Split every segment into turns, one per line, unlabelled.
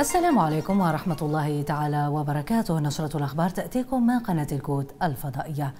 السلام عليكم ورحمة الله تعالى وبركاته نشرة الأخبار تأتيكم من قناة الكود الفضائية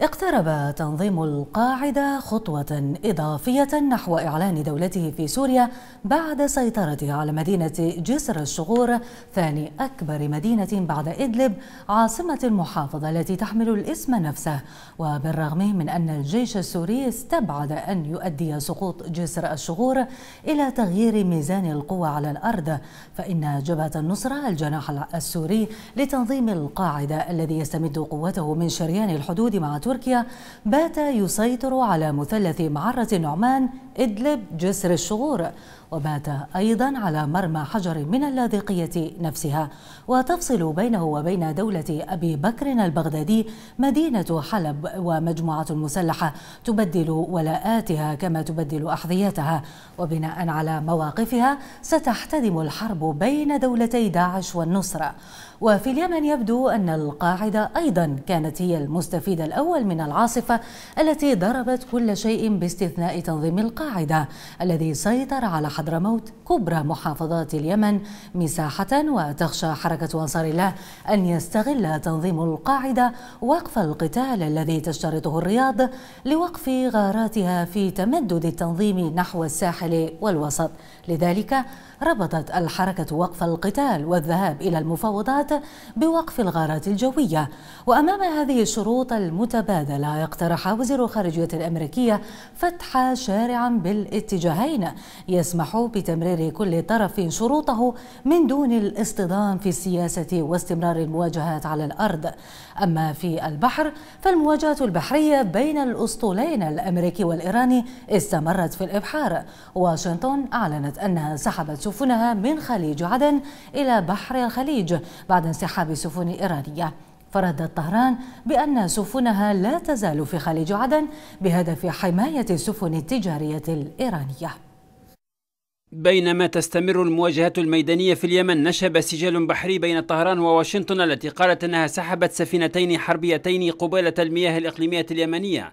اقترب تنظيم القاعدة خطوة إضافية نحو إعلان دولته في سوريا بعد سيطرته على مدينة جسر الشغور ثاني أكبر مدينة بعد إدلب عاصمة المحافظة التي تحمل الاسم نفسه وبالرغم من أن الجيش السوري استبعد أن يؤدي سقوط جسر الشغور إلى تغيير ميزان القوى على الأرض فإن جبهة النصرة الجناح السوري لتنظيم القاعدة الذي يستمد قوته من شريان الحدود مع تركيا بات يسيطر على مثلث معرة النعمان إدلب جسر الشغور وبات أيضا على مرمى حجر من اللاذقية نفسها وتفصل بينه وبين دولة أبي بكر البغدادي مدينة حلب ومجموعة مسلحة تبدل ولاءاتها كما تبدل أحذيتها وبناء على مواقفها ستحتدم الحرب بين دولتي داعش والنصرة وفي اليمن يبدو أن القاعدة أيضا كانت هي المستفيد الأول من العاصفة التي ضربت كل شيء باستثناء تنظيم القاعدة القاعدة الذي سيطر على حضرموت كبرى محافظات اليمن مساحة وتخشى حركة أنصار الله أن يستغل تنظيم القاعدة وقف القتال الذي تشترطه الرياض لوقف غاراتها في تمدد التنظيم نحو الساحل والوسط لذلك ربطت الحركة وقف القتال والذهاب إلى المفاوضات بوقف الغارات الجوية وأمام هذه الشروط المتبادلة اقترح وزير الخارجية الأمريكية فتح شارع بالاتجاهين يسمح بتمرير كل طرف شروطه من دون الاصطدام في السياسة واستمرار المواجهات على الأرض أما في البحر فالمواجهة البحرية بين الأسطولين الأمريكي والإيراني استمرت في الإبحار واشنطن أعلنت أنها سحبت سفنها من خليج عدن إلى بحر الخليج بعد انسحاب سفن إيرانية فردت طهران بأن سفنها لا تزال في خليج عدن بهدف حماية السفن التجارية الإيرانية
بينما تستمر المواجهة الميدانية في اليمن نشب سجال بحري بين طهران وواشنطن التي قالت أنها سحبت سفينتين حربيتين قبالة المياه الإقليمية اليمنية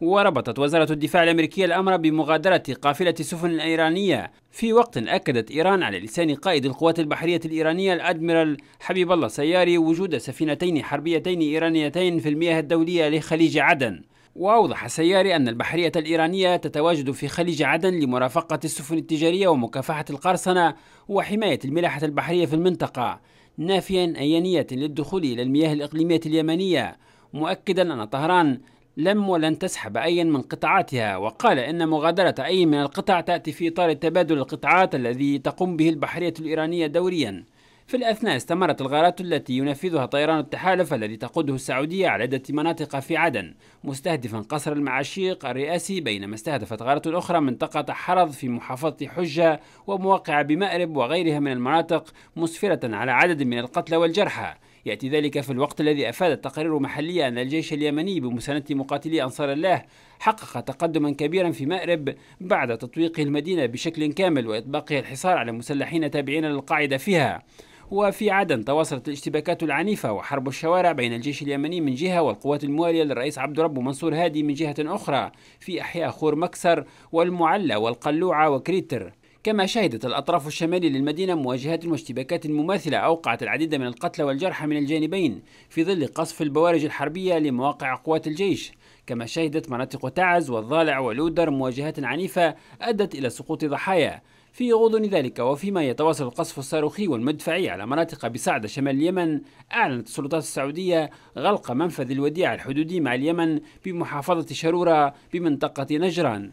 وربطت وزارة الدفاع الأمريكية الأمر بمغادرة قافلة السفن الإيرانية في وقت أكدت إيران على لسان قائد القوات البحرية الإيرانية الأدميرال حبيب الله سياري وجود سفينتين حربيتين إيرانيتين في المياه الدولية لخليج عدن وأوضح سياري أن البحرية الإيرانية تتواجد في خليج عدن لمرافقة السفن التجارية ومكافحة القرصنة وحماية الملاحة البحرية في المنطقة نافيا أي نية للدخول إلى المياه الإقليمية اليمنية مؤكدا أن طهران لم ولن تسحب أي من قطاعاتها وقال إن مغادرة أي من القطع تأتي في إطار تبادل القطاعات الذي تقوم به البحرية الإيرانية دوريا في الأثناء استمرت الغارات التي ينفذها طيران التحالف الذي تقوده السعودية على عدة مناطق في عدن مستهدفا قصر المعاشيق الرئاسي بينما استهدفت غارة أخرى منطقة حرض في محافظة حجة ومواقع بمأرب وغيرها من المناطق مسفرة على عدد من القتلى والجرحى يأتي ذلك في الوقت الذي أفادت تقارير محلية أن الجيش اليمني بمساندة مقاتلي أنصار الله حقق تقدما كبيرا في مأرب بعد تطويقه المدينة بشكل كامل وإطباقها الحصار على مسلحين تابعين للقاعدة فيها وفي عدن تواصلت الاشتباكات العنيفة وحرب الشوارع بين الجيش اليمني من جهة والقوات الموالية للرئيس عبد رب منصور هادي من جهة أخرى في أحياء خور مكسر والمعلى والقلوعة وكريتر كما شهدت الأطراف الشمالية للمدينة مواجهات واشتباكات مماثلة أوقعت العديد من القتلى والجرحى من الجانبين في ظل قصف البوارج الحربية لمواقع قوات الجيش كما شهدت مناطق تعز والضالع ولودر مواجهات عنيفة أدت إلى سقوط ضحايا في غضون ذلك وفيما يتواصل القصف الصاروخي والمدفعي على مناطق بصعدة شمال اليمن أعلنت السلطات السعودية غلق منفذ الوديعة الحدودي مع اليمن بمحافظة شرورة بمنطقة نجران